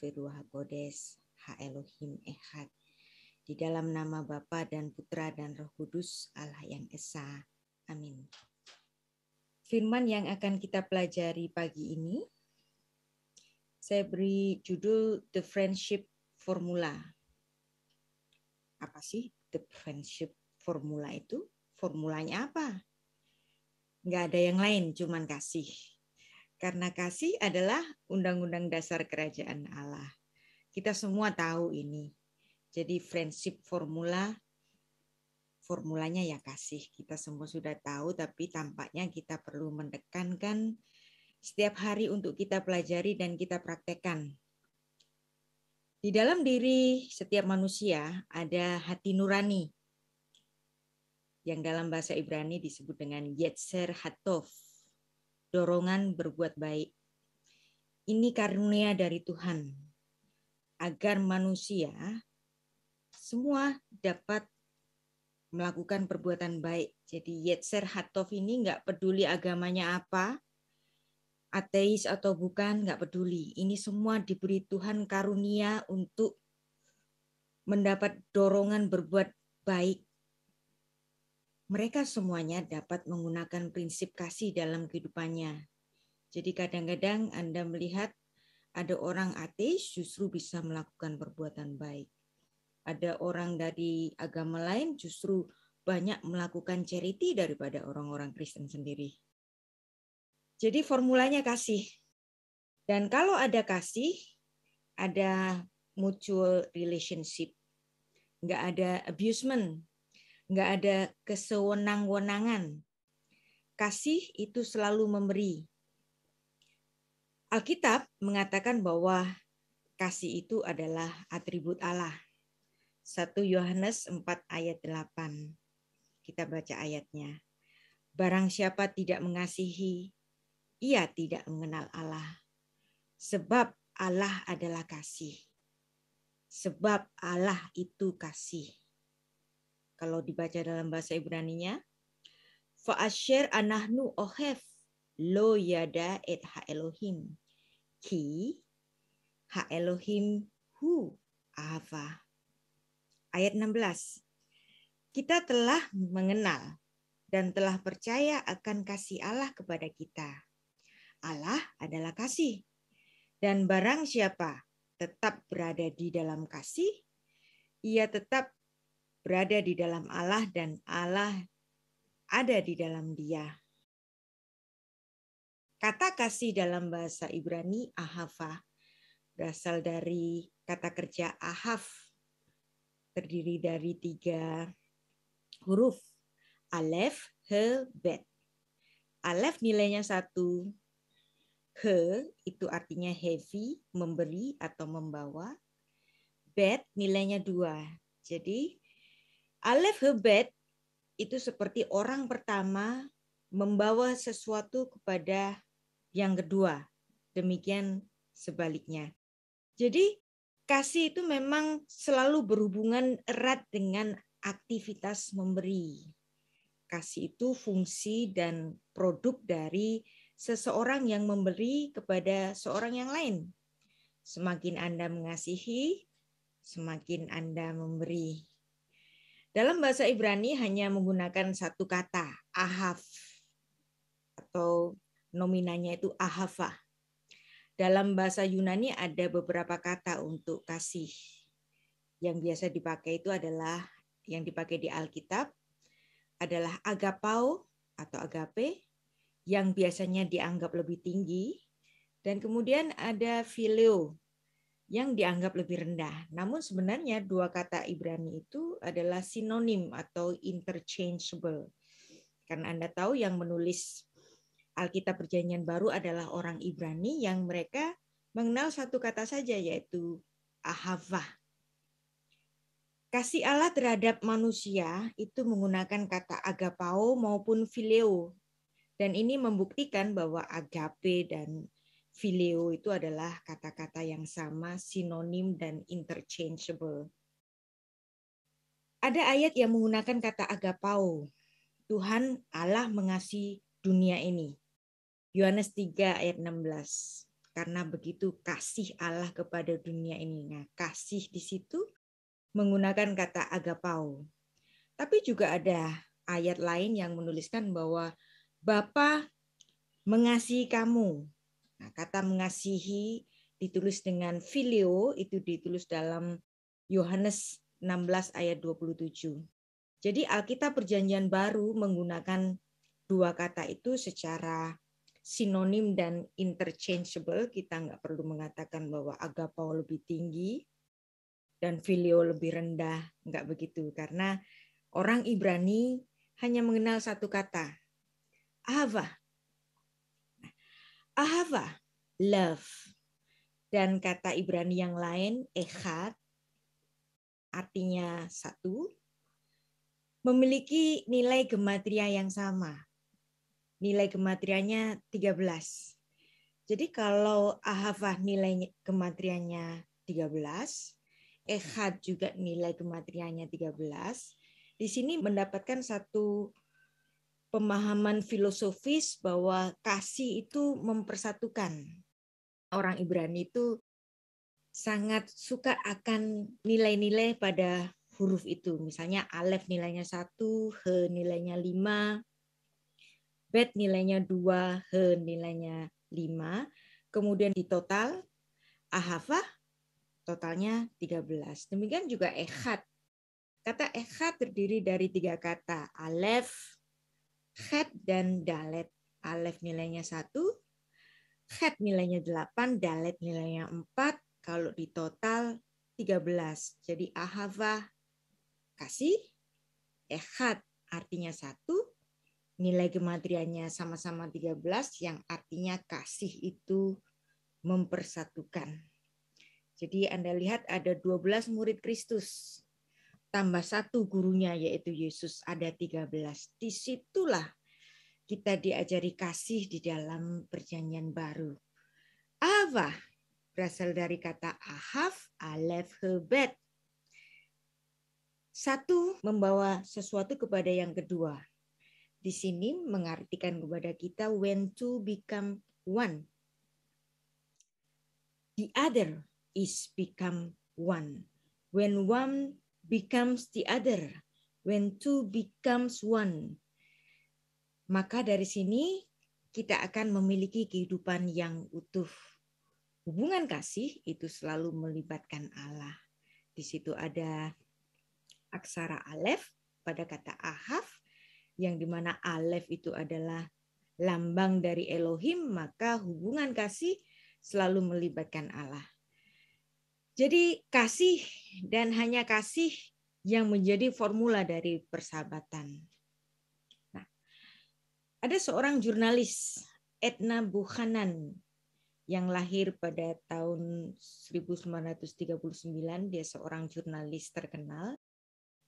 Firwa Godes, Ha Elohim Ehad. Di dalam nama Bapa dan Putra dan Roh Kudus, Allah yang Esa. Amin. Firman yang akan kita pelajari pagi ini, saya beri judul The Friendship Formula. Apa sih The Friendship Formula itu? Formulanya apa? Nggak ada yang lain, cuman kasih karena kasih adalah undang-undang dasar kerajaan Allah. Kita semua tahu ini. Jadi friendship formula formulanya ya kasih. Kita semua sudah tahu tapi tampaknya kita perlu mendekankan setiap hari untuk kita pelajari dan kita praktekkan. Di dalam diri setiap manusia ada hati nurani yang dalam bahasa Ibrani disebut dengan Yetzer Hatov dorongan berbuat baik. Ini karunia dari Tuhan, agar manusia semua dapat melakukan perbuatan baik. Jadi Yetzer Hatov ini nggak peduli agamanya apa, ateis atau bukan, nggak peduli. Ini semua diberi Tuhan karunia untuk mendapat dorongan berbuat baik mereka semuanya dapat menggunakan prinsip kasih dalam kehidupannya. Jadi kadang-kadang Anda melihat ada orang ateis justru bisa melakukan perbuatan baik. Ada orang dari agama lain justru banyak melakukan charity daripada orang-orang Kristen sendiri. Jadi formulanya kasih. Dan kalau ada kasih, ada mutual relationship. Nggak ada abusement, nggak ada kesewenang-wenangan. Kasih itu selalu memberi. Alkitab mengatakan bahwa kasih itu adalah atribut Allah. 1 Yohanes 4 ayat 8. Kita baca ayatnya. Barang siapa tidak mengasihi, ia tidak mengenal Allah. Sebab Allah adalah kasih. Sebab Allah itu kasih kalau dibaca dalam bahasa Ibraninya fa'asher anahnu ohef lo yada et ha Elohim ki ha Elohim hu ava. Ayat 16. Kita telah mengenal dan telah percaya akan kasih Allah kepada kita. Allah adalah kasih. Dan barang siapa tetap berada di dalam kasih, ia tetap berada di dalam Allah dan Allah ada di dalam dia. Kata kasih dalam bahasa Ibrani ahava berasal dari kata kerja ahav terdiri dari tiga huruf alef, he, bet. Alef nilainya satu, he itu artinya heavy, memberi atau membawa. Bet nilainya dua. Jadi Alif Hebet itu seperti orang pertama membawa sesuatu kepada yang kedua. Demikian sebaliknya. Jadi kasih itu memang selalu berhubungan erat dengan aktivitas memberi. Kasih itu fungsi dan produk dari seseorang yang memberi kepada seorang yang lain. Semakin Anda mengasihi, semakin Anda memberi. Dalam bahasa Ibrani hanya menggunakan satu kata, ahaf, atau nominanya itu ahava. Dalam bahasa Yunani ada beberapa kata untuk kasih. Yang biasa dipakai itu adalah yang dipakai di Alkitab adalah agapau atau agape yang biasanya dianggap lebih tinggi dan kemudian ada filio yang dianggap lebih rendah. Namun sebenarnya dua kata Ibrani itu adalah sinonim atau interchangeable. Karena Anda tahu yang menulis Alkitab Perjanjian Baru adalah orang Ibrani yang mereka mengenal satu kata saja yaitu ahava. Kasih Allah terhadap manusia itu menggunakan kata agapao maupun phileo. Dan ini membuktikan bahwa agape dan Video itu adalah kata-kata yang sama, sinonim dan interchangeable. Ada ayat yang menggunakan kata agapau. Tuhan Allah mengasihi dunia ini. Yohanes 3 ayat 16. Karena begitu kasih Allah kepada dunia ini. Nah, kasih di situ menggunakan kata agapau. Tapi juga ada ayat lain yang menuliskan bahwa Bapa mengasihi kamu Nah, kata mengasihi ditulis dengan filio itu ditulis dalam Yohanes 16 ayat 27. Jadi Alkitab Perjanjian Baru menggunakan dua kata itu secara sinonim dan interchangeable. Kita nggak perlu mengatakan bahwa agapao lebih tinggi dan filio lebih rendah. Nggak begitu. Karena orang Ibrani hanya mengenal satu kata, Ava. Ahava, love. Dan kata Ibrani yang lain, ehad, artinya satu, memiliki nilai gematria yang sama. Nilai gematrianya 13. Jadi kalau Ahava nilai gematrianya 13, Ehad juga nilai gematrianya 13, di sini mendapatkan satu pemahaman filosofis bahwa kasih itu mempersatukan. Orang Ibrani itu sangat suka akan nilai-nilai pada huruf itu. Misalnya alef nilainya satu, he nilainya lima, bet nilainya dua, he nilainya lima. Kemudian di total, ahafah totalnya 13. Demikian juga ehad. Kata ehad terdiri dari tiga kata, alef, Het dan Dalet. Alef nilainya 1, Het nilainya 8, Dalet nilainya 4, kalau di total 13. Jadi Ahava kasih, ya, Ehad artinya 1, nilai gematrianya sama-sama 13, yang artinya kasih itu mempersatukan. Jadi Anda lihat ada 12 murid Kristus tambah satu gurunya yaitu Yesus ada 13. Disitulah kita diajari kasih di dalam perjanjian baru. Ava berasal dari kata ahav alef, hebet. Satu membawa sesuatu kepada yang kedua. Di sini mengartikan kepada kita when to become one. The other is become one. When one becomes the other, when two becomes one. Maka dari sini kita akan memiliki kehidupan yang utuh. Hubungan kasih itu selalu melibatkan Allah. Di situ ada aksara alef pada kata ahaf, yang dimana alef itu adalah lambang dari Elohim, maka hubungan kasih selalu melibatkan Allah. Jadi kasih dan hanya kasih yang menjadi formula dari persahabatan. Nah, ada seorang jurnalis Edna Buchanan yang lahir pada tahun 1939, dia seorang jurnalis terkenal.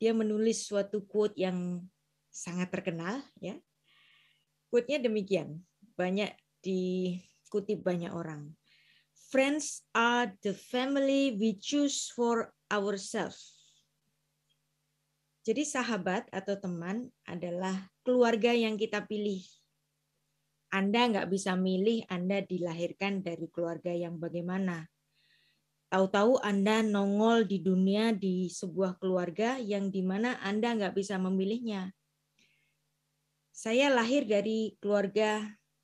Dia menulis suatu quote yang sangat terkenal ya. Quote-nya demikian, banyak dikutip banyak orang friends are the family we choose for ourselves. Jadi sahabat atau teman adalah keluarga yang kita pilih. Anda nggak bisa milih Anda dilahirkan dari keluarga yang bagaimana. Tahu-tahu Anda nongol di dunia di sebuah keluarga yang dimana Anda nggak bisa memilihnya. Saya lahir dari keluarga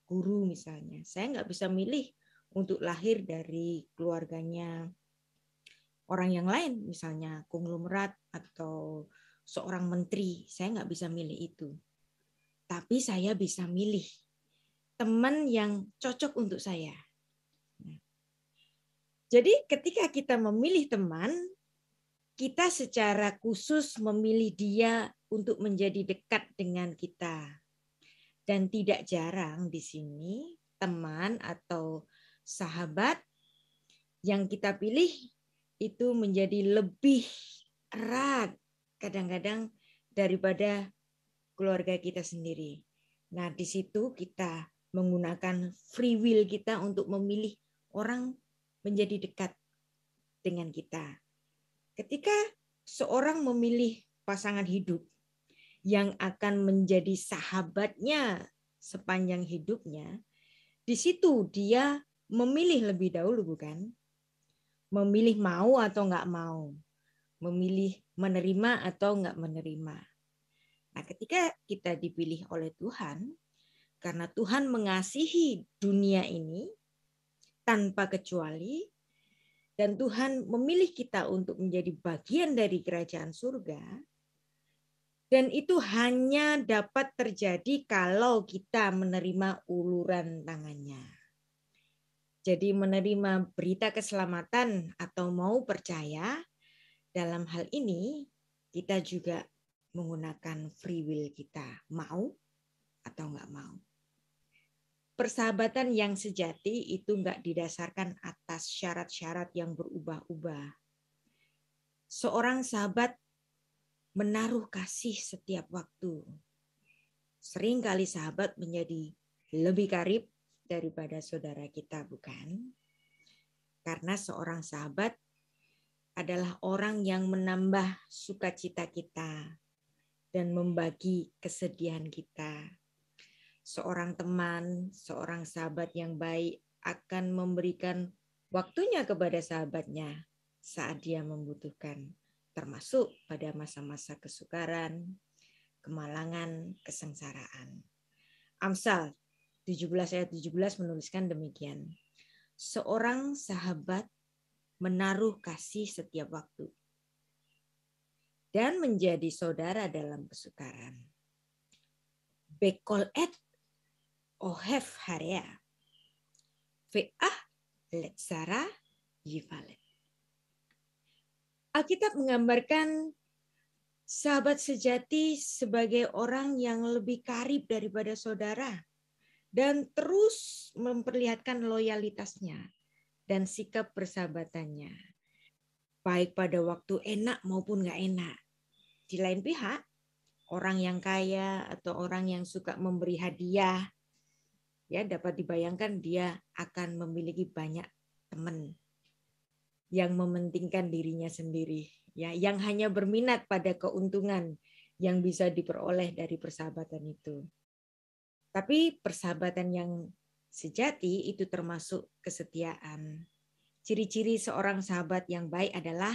guru misalnya. Saya nggak bisa milih untuk lahir dari keluarganya orang yang lain, misalnya konglomerat atau seorang menteri. Saya nggak bisa milih itu. Tapi saya bisa milih teman yang cocok untuk saya. Nah. Jadi ketika kita memilih teman, kita secara khusus memilih dia untuk menjadi dekat dengan kita. Dan tidak jarang di sini teman atau sahabat yang kita pilih itu menjadi lebih erat kadang-kadang daripada keluarga kita sendiri. Nah, di situ kita menggunakan free will kita untuk memilih orang menjadi dekat dengan kita. Ketika seorang memilih pasangan hidup yang akan menjadi sahabatnya sepanjang hidupnya, di situ dia memilih lebih dahulu bukan? Memilih mau atau nggak mau. Memilih menerima atau nggak menerima. Nah ketika kita dipilih oleh Tuhan, karena Tuhan mengasihi dunia ini tanpa kecuali, dan Tuhan memilih kita untuk menjadi bagian dari kerajaan surga, dan itu hanya dapat terjadi kalau kita menerima uluran tangannya. Jadi menerima berita keselamatan atau mau percaya, dalam hal ini kita juga menggunakan free will kita, mau atau nggak mau. Persahabatan yang sejati itu nggak didasarkan atas syarat-syarat yang berubah-ubah. Seorang sahabat menaruh kasih setiap waktu. Seringkali sahabat menjadi lebih karib daripada saudara kita, bukan? Karena seorang sahabat adalah orang yang menambah sukacita kita dan membagi kesedihan kita. Seorang teman, seorang sahabat yang baik akan memberikan waktunya kepada sahabatnya saat dia membutuhkan, termasuk pada masa-masa kesukaran, kemalangan, kesengsaraan. Amsal 17 ayat 17 menuliskan demikian. Seorang sahabat menaruh kasih setiap waktu dan menjadi saudara dalam kesukaran. Bekol et ohef harea. Ve'ah letsara yivalet. Alkitab menggambarkan sahabat sejati sebagai orang yang lebih karib daripada saudara dan terus memperlihatkan loyalitasnya dan sikap persahabatannya, baik pada waktu enak maupun nggak enak. Di lain pihak, orang yang kaya atau orang yang suka memberi hadiah, ya dapat dibayangkan dia akan memiliki banyak teman yang mementingkan dirinya sendiri, ya yang hanya berminat pada keuntungan yang bisa diperoleh dari persahabatan itu. Tapi persahabatan yang sejati itu termasuk kesetiaan. Ciri-ciri seorang sahabat yang baik adalah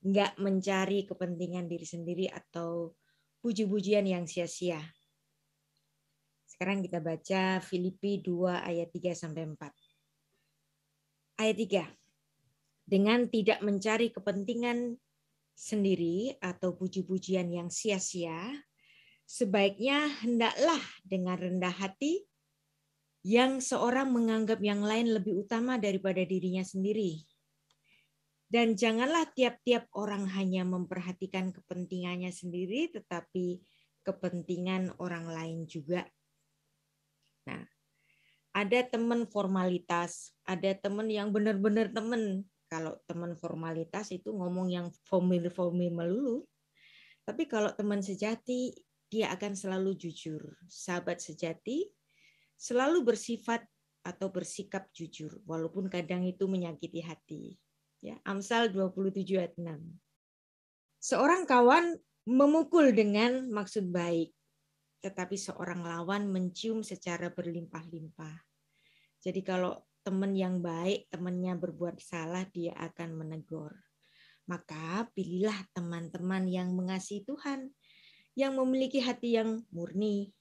nggak mencari kepentingan diri sendiri atau puji-pujian yang sia-sia. Sekarang kita baca Filipi 2 ayat 3 sampai 4. Ayat 3. Dengan tidak mencari kepentingan sendiri atau puji-pujian yang sia-sia, Sebaiknya hendaklah dengan rendah hati yang seorang menganggap yang lain lebih utama daripada dirinya sendiri. Dan janganlah tiap-tiap orang hanya memperhatikan kepentingannya sendiri, tetapi kepentingan orang lain juga. Nah, ada teman formalitas, ada teman yang benar-benar teman. Kalau teman formalitas itu ngomong yang formil-formil melulu. Tapi kalau teman sejati dia akan selalu jujur. Sahabat sejati selalu bersifat atau bersikap jujur walaupun kadang itu menyakiti hati. Ya, Amsal 27 ayat 6. Seorang kawan memukul dengan maksud baik, tetapi seorang lawan mencium secara berlimpah-limpah. Jadi kalau teman yang baik, temannya berbuat salah, dia akan menegur. Maka pilihlah teman-teman yang mengasihi Tuhan, yang memiliki hati yang murni.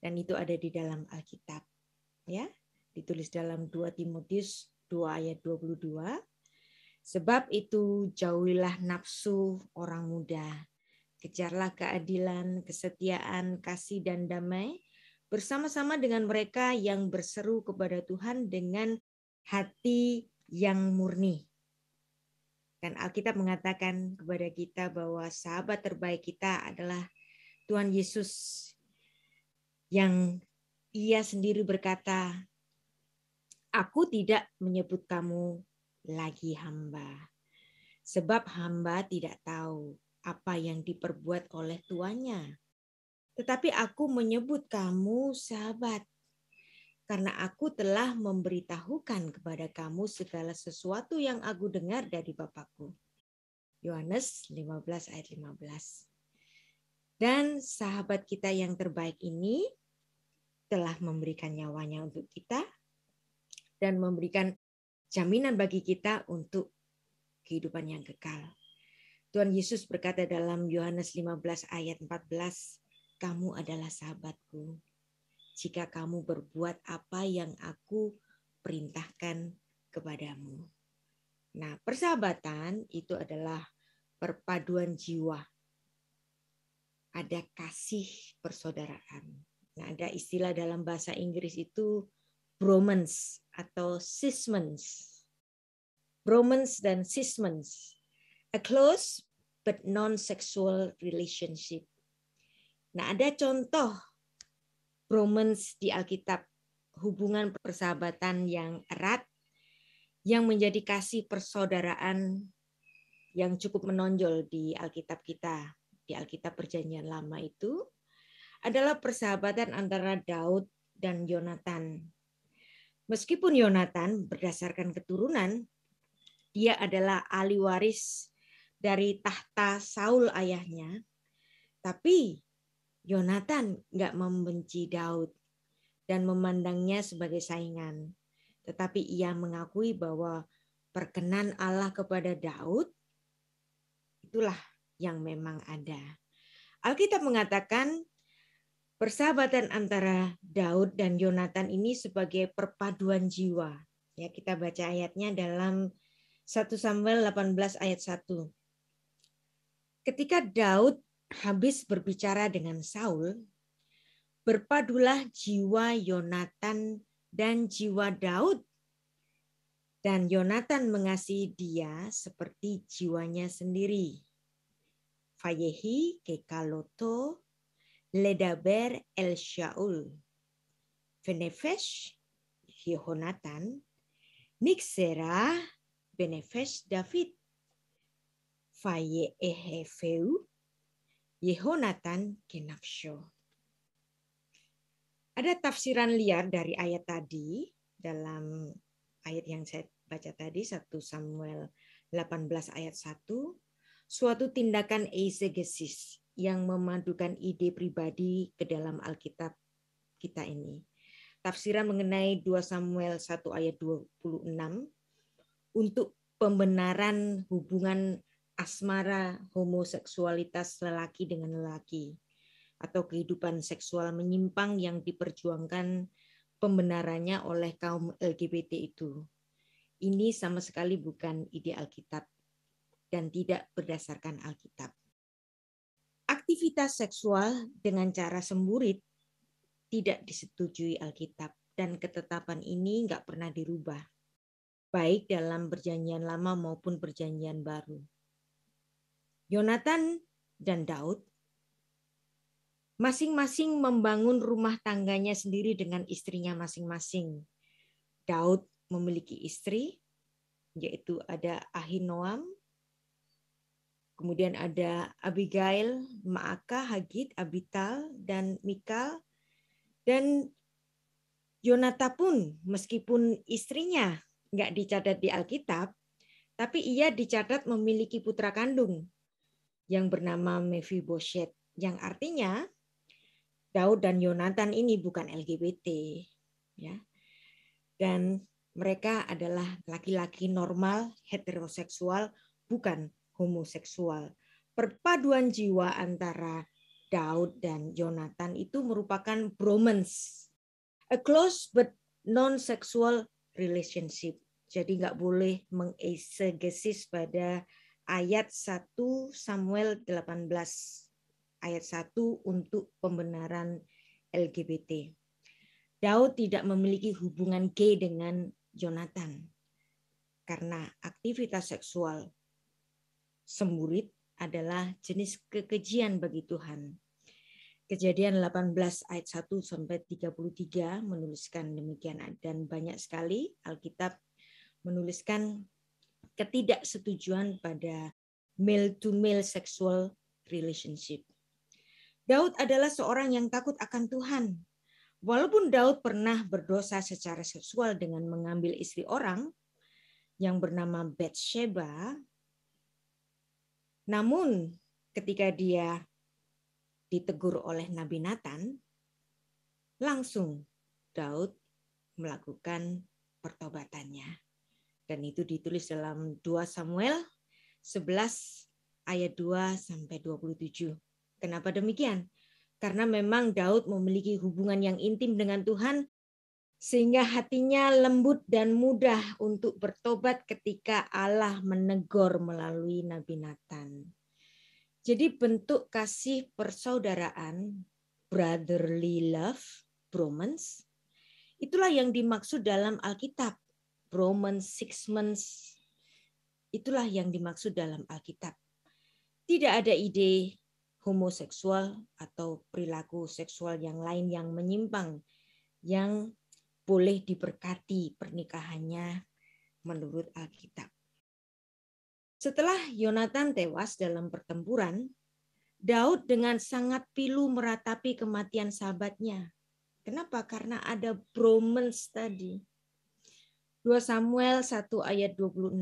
Dan itu ada di dalam Alkitab. Ya, ditulis dalam 2 Timotius 2 ayat 22. Sebab itu jauhilah nafsu orang muda. Kejarlah keadilan, kesetiaan, kasih dan damai bersama-sama dengan mereka yang berseru kepada Tuhan dengan hati yang murni. Kan Alkitab mengatakan kepada kita bahwa sahabat terbaik kita adalah Tuhan Yesus yang ia sendiri berkata, "Aku tidak menyebut kamu lagi hamba, sebab hamba tidak tahu apa yang diperbuat oleh tuannya." tetapi aku menyebut kamu sahabat karena aku telah memberitahukan kepada kamu segala sesuatu yang aku dengar dari Bapakku. Yohanes 15 ayat 15. Dan sahabat kita yang terbaik ini telah memberikan nyawanya untuk kita dan memberikan jaminan bagi kita untuk kehidupan yang kekal. Tuhan Yesus berkata dalam Yohanes 15 ayat 14, "Kamu adalah sahabatku jika kamu berbuat apa yang aku perintahkan kepadamu. Nah, persahabatan itu adalah perpaduan jiwa. Ada kasih persaudaraan. Nah, ada istilah dalam bahasa Inggris itu bromance atau sismens. Bromance dan sismens. A close but non-sexual relationship. Nah, ada contoh bromance di Alkitab, hubungan persahabatan yang erat yang menjadi kasih persaudaraan yang cukup menonjol di Alkitab kita, di Alkitab Perjanjian Lama itu adalah persahabatan antara Daud dan Yonatan. Meskipun Yonatan berdasarkan keturunan, dia adalah ahli waris dari tahta Saul ayahnya, tapi Yonatan nggak membenci Daud dan memandangnya sebagai saingan. Tetapi ia mengakui bahwa perkenan Allah kepada Daud itulah yang memang ada. Alkitab mengatakan persahabatan antara Daud dan Yonatan ini sebagai perpaduan jiwa. Ya, kita baca ayatnya dalam 1 Samuel 18 ayat 1. Ketika Daud habis berbicara dengan Saul, berpadulah jiwa Yonatan dan jiwa Daud. Dan Yonatan mengasihi dia seperti jiwanya sendiri. Fayehi kekaloto ledaber el Shaul. Venefesh Yehonatan Nixera Benefesh David Faye Ehefeu Yehonatan Kenafsho. Ada tafsiran liar dari ayat tadi dalam ayat yang saya baca tadi 1 Samuel 18 ayat 1 suatu tindakan eisegesis yang memadukan ide pribadi ke dalam Alkitab kita ini. Tafsiran mengenai 2 Samuel 1 ayat 26 untuk pembenaran hubungan asmara homoseksualitas lelaki dengan lelaki atau kehidupan seksual menyimpang yang diperjuangkan pembenarannya oleh kaum LGBT itu. Ini sama sekali bukan ide Alkitab dan tidak berdasarkan Alkitab. Aktivitas seksual dengan cara semburit tidak disetujui Alkitab dan ketetapan ini nggak pernah dirubah, baik dalam perjanjian lama maupun perjanjian baru. Yonatan dan Daud masing-masing membangun rumah tangganya sendiri dengan istrinya masing-masing. Daud memiliki istri, yaitu ada Ahinoam, kemudian ada Abigail, Maaka, Hagit, Abital, dan Mikal. Dan Yonata pun meskipun istrinya nggak dicatat di Alkitab, tapi ia dicatat memiliki putra kandung yang bernama Mephibosheth, yang artinya Daud dan Yonatan ini bukan LGBT, ya. Dan mereka adalah laki-laki normal, heteroseksual, bukan homoseksual. Perpaduan jiwa antara Daud dan Yonatan itu merupakan bromance, a close but non-sexual relationship. Jadi nggak boleh mengesegesis pada ayat 1 Samuel 18 ayat 1 untuk pembenaran LGBT. Daud tidak memiliki hubungan gay dengan Jonathan karena aktivitas seksual semburit adalah jenis kekejian bagi Tuhan. Kejadian 18 ayat 1 sampai 33 menuliskan demikian dan banyak sekali Alkitab menuliskan ketidaksetujuan pada male to male sexual relationship. Daud adalah seorang yang takut akan Tuhan. Walaupun Daud pernah berdosa secara seksual dengan mengambil istri orang yang bernama Bathsheba, namun ketika dia ditegur oleh Nabi Nathan, langsung Daud melakukan pertobatannya dan itu ditulis dalam 2 Samuel 11 ayat 2 sampai 27. Kenapa demikian? Karena memang Daud memiliki hubungan yang intim dengan Tuhan sehingga hatinya lembut dan mudah untuk bertobat ketika Allah menegur melalui Nabi Nathan. Jadi bentuk kasih persaudaraan, brotherly love, bromance, itulah yang dimaksud dalam Alkitab Roman six months Itulah yang dimaksud dalam Alkitab. Tidak ada ide homoseksual atau perilaku seksual yang lain yang menyimpang yang boleh diberkati pernikahannya menurut Alkitab. Setelah Yonatan tewas dalam pertempuran, Daud dengan sangat pilu meratapi kematian sahabatnya. Kenapa? Karena ada bromance tadi. 2 Samuel 1 ayat 26.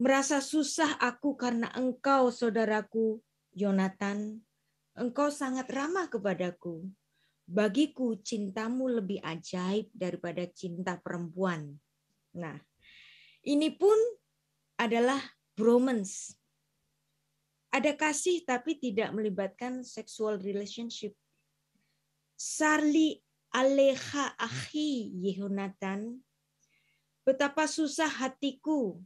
Merasa susah aku karena engkau saudaraku, Yonatan. Engkau sangat ramah kepadaku. Bagiku cintamu lebih ajaib daripada cinta perempuan. Nah, ini pun adalah bromance. Ada kasih tapi tidak melibatkan sexual relationship. Sarli Aleha Ahi Yehonatan Betapa susah hatiku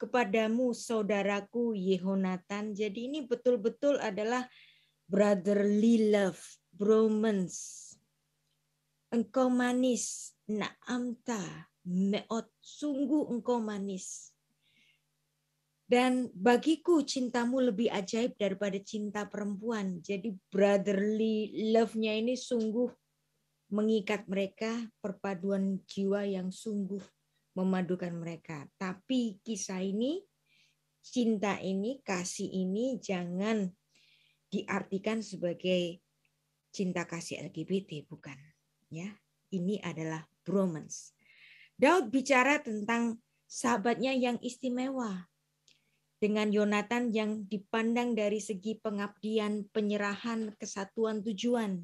kepadamu saudaraku Yehonatan. Jadi ini betul-betul adalah brotherly love, bromance. Engkau manis, naamta, meot, sungguh engkau manis. Dan bagiku cintamu lebih ajaib daripada cinta perempuan. Jadi brotherly love-nya ini sungguh mengikat mereka perpaduan jiwa yang sungguh memadukan mereka. Tapi kisah ini, cinta ini, kasih ini jangan diartikan sebagai cinta kasih LGBT, bukan. Ya, ini adalah bromance. Daud bicara tentang sahabatnya yang istimewa dengan Yonatan yang dipandang dari segi pengabdian, penyerahan, kesatuan tujuan.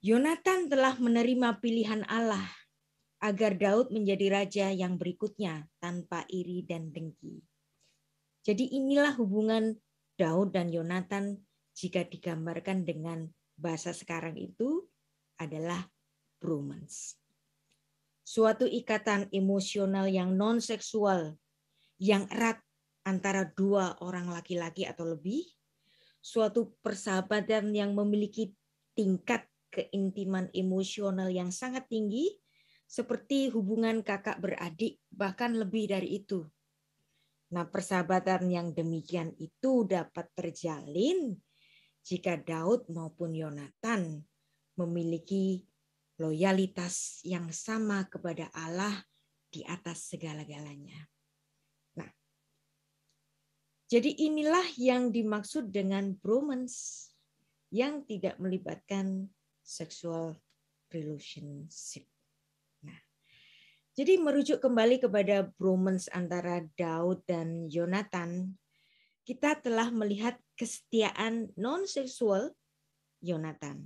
Yonatan telah menerima pilihan Allah agar Daud menjadi raja yang berikutnya tanpa iri dan dengki. Jadi inilah hubungan Daud dan Yonatan jika digambarkan dengan bahasa sekarang itu adalah bromance. Suatu ikatan emosional yang non-seksual yang erat antara dua orang laki-laki atau lebih, suatu persahabatan yang memiliki tingkat keintiman emosional yang sangat tinggi seperti hubungan kakak beradik, bahkan lebih dari itu. Nah, persahabatan yang demikian itu dapat terjalin jika Daud maupun Yonatan memiliki loyalitas yang sama kepada Allah di atas segala-galanya. Nah, jadi inilah yang dimaksud dengan bromance yang tidak melibatkan sexual relationship. Jadi merujuk kembali kepada bromance antara Daud dan Jonathan, kita telah melihat kesetiaan non-seksual Jonathan.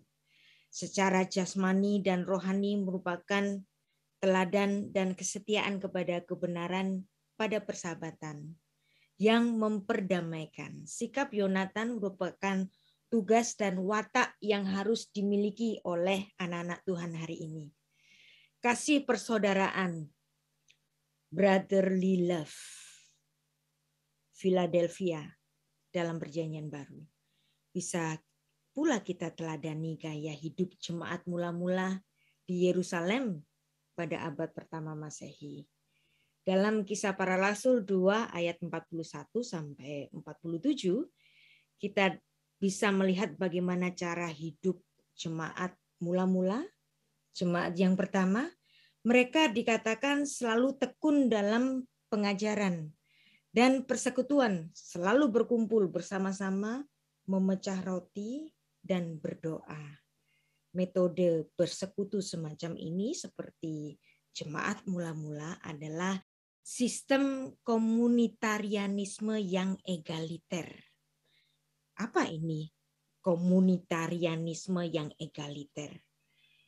Secara jasmani dan rohani merupakan teladan dan kesetiaan kepada kebenaran pada persahabatan yang memperdamaikan. Sikap Yonatan merupakan tugas dan watak yang harus dimiliki oleh anak-anak Tuhan hari ini kasih persaudaraan, brotherly love, Philadelphia dalam perjanjian baru. Bisa pula kita teladani gaya hidup jemaat mula-mula di Yerusalem pada abad pertama Masehi. Dalam kisah para rasul 2 ayat 41 sampai 47, kita bisa melihat bagaimana cara hidup jemaat mula-mula jemaat yang pertama, mereka dikatakan selalu tekun dalam pengajaran dan persekutuan, selalu berkumpul bersama-sama, memecah roti, dan berdoa. Metode bersekutu semacam ini seperti jemaat mula-mula adalah sistem komunitarianisme yang egaliter. Apa ini komunitarianisme yang egaliter?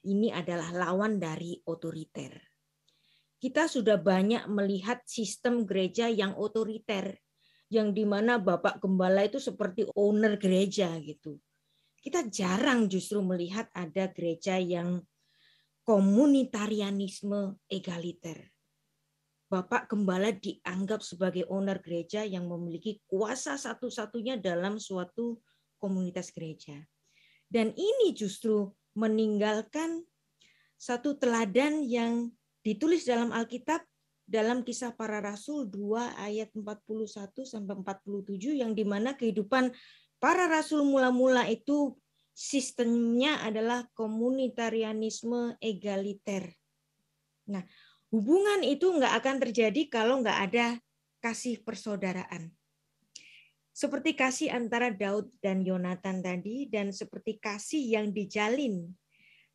ini adalah lawan dari otoriter. Kita sudah banyak melihat sistem gereja yang otoriter, yang mana Bapak Gembala itu seperti owner gereja gitu. Kita jarang justru melihat ada gereja yang komunitarianisme egaliter. Bapak Gembala dianggap sebagai owner gereja yang memiliki kuasa satu-satunya dalam suatu komunitas gereja. Dan ini justru meninggalkan satu teladan yang ditulis dalam Alkitab dalam kisah para rasul 2 ayat 41 sampai 47 yang dimana kehidupan para rasul mula-mula itu sistemnya adalah komunitarianisme egaliter. Nah, hubungan itu nggak akan terjadi kalau nggak ada kasih persaudaraan seperti kasih antara Daud dan Yonatan tadi dan seperti kasih yang dijalin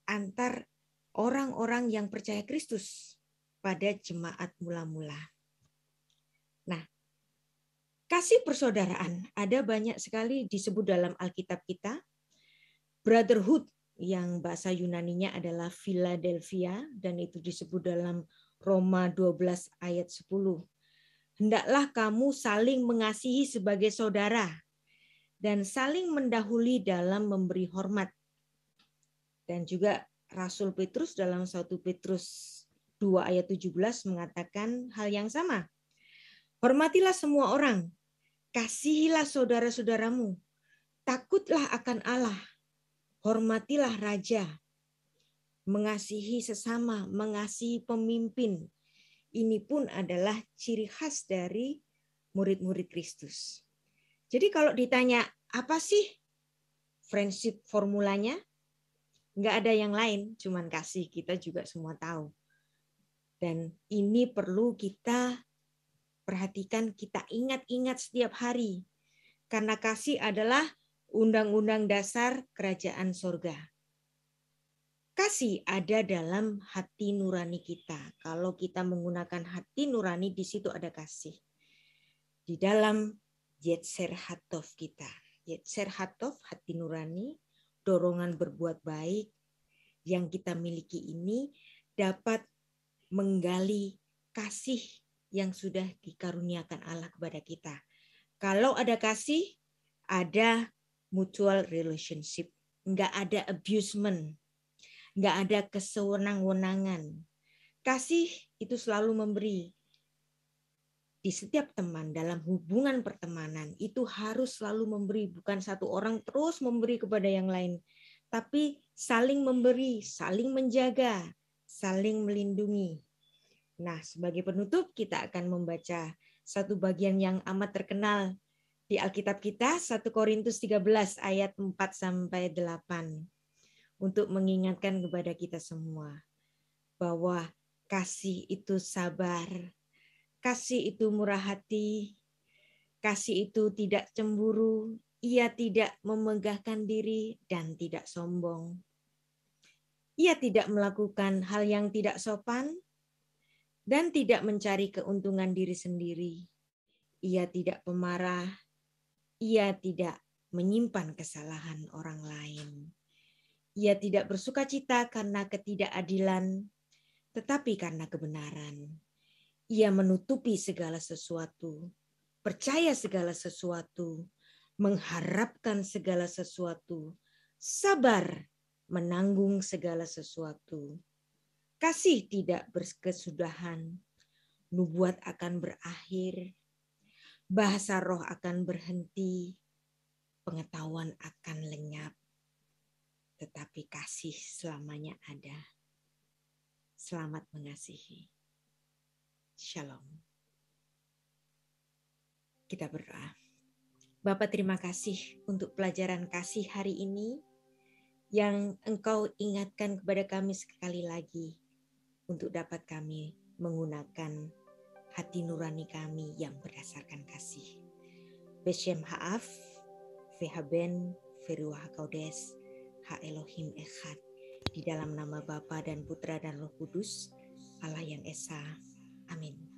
antar orang-orang yang percaya Kristus pada jemaat mula-mula. Nah, kasih persaudaraan ada banyak sekali disebut dalam Alkitab kita. Brotherhood yang bahasa Yunaninya adalah Philadelphia dan itu disebut dalam Roma 12 ayat 10 hendaklah kamu saling mengasihi sebagai saudara dan saling mendahului dalam memberi hormat. Dan juga Rasul Petrus dalam 1 Petrus 2 ayat 17 mengatakan hal yang sama. Hormatilah semua orang, kasihilah saudara-saudaramu, takutlah akan Allah, hormatilah raja, mengasihi sesama, mengasihi pemimpin, ini pun adalah ciri khas dari murid-murid Kristus. Jadi kalau ditanya apa sih friendship formulanya? Enggak ada yang lain, cuman kasih. Kita juga semua tahu. Dan ini perlu kita perhatikan, kita ingat-ingat setiap hari. Karena kasih adalah undang-undang dasar kerajaan sorga kasih ada dalam hati nurani kita. Kalau kita menggunakan hati nurani, di situ ada kasih. Di dalam Yetzer Hatov kita. Yetzer Hatov, hati nurani, dorongan berbuat baik yang kita miliki ini dapat menggali kasih yang sudah dikaruniakan Allah kepada kita. Kalau ada kasih, ada mutual relationship. Enggak ada abusement, nggak ada kesewenang-wenangan. Kasih itu selalu memberi. Di setiap teman dalam hubungan pertemanan itu harus selalu memberi, bukan satu orang terus memberi kepada yang lain, tapi saling memberi, saling menjaga, saling melindungi. Nah, sebagai penutup kita akan membaca satu bagian yang amat terkenal di Alkitab kita, 1 Korintus 13 ayat 4 sampai 8 untuk mengingatkan kepada kita semua bahwa kasih itu sabar, kasih itu murah hati, kasih itu tidak cemburu, ia tidak memegahkan diri dan tidak sombong. Ia tidak melakukan hal yang tidak sopan dan tidak mencari keuntungan diri sendiri. Ia tidak pemarah, ia tidak menyimpan kesalahan orang lain. Ia tidak bersuka cita karena ketidakadilan, tetapi karena kebenaran. Ia menutupi segala sesuatu, percaya segala sesuatu, mengharapkan segala sesuatu, sabar menanggung segala sesuatu. Kasih tidak berkesudahan, nubuat akan berakhir, bahasa roh akan berhenti, pengetahuan akan lenyap tetapi kasih selamanya ada. Selamat mengasihi. Shalom. Kita berdoa. Bapak terima kasih untuk pelajaran kasih hari ini yang engkau ingatkan kepada kami sekali lagi untuk dapat kami menggunakan hati nurani kami yang berdasarkan kasih. Beshem Haaf, fehaben, Feruah Kaudes, Ha Elohim Echad, di dalam nama Bapa dan Putra dan Roh Kudus, Allah yang Esa. Amin.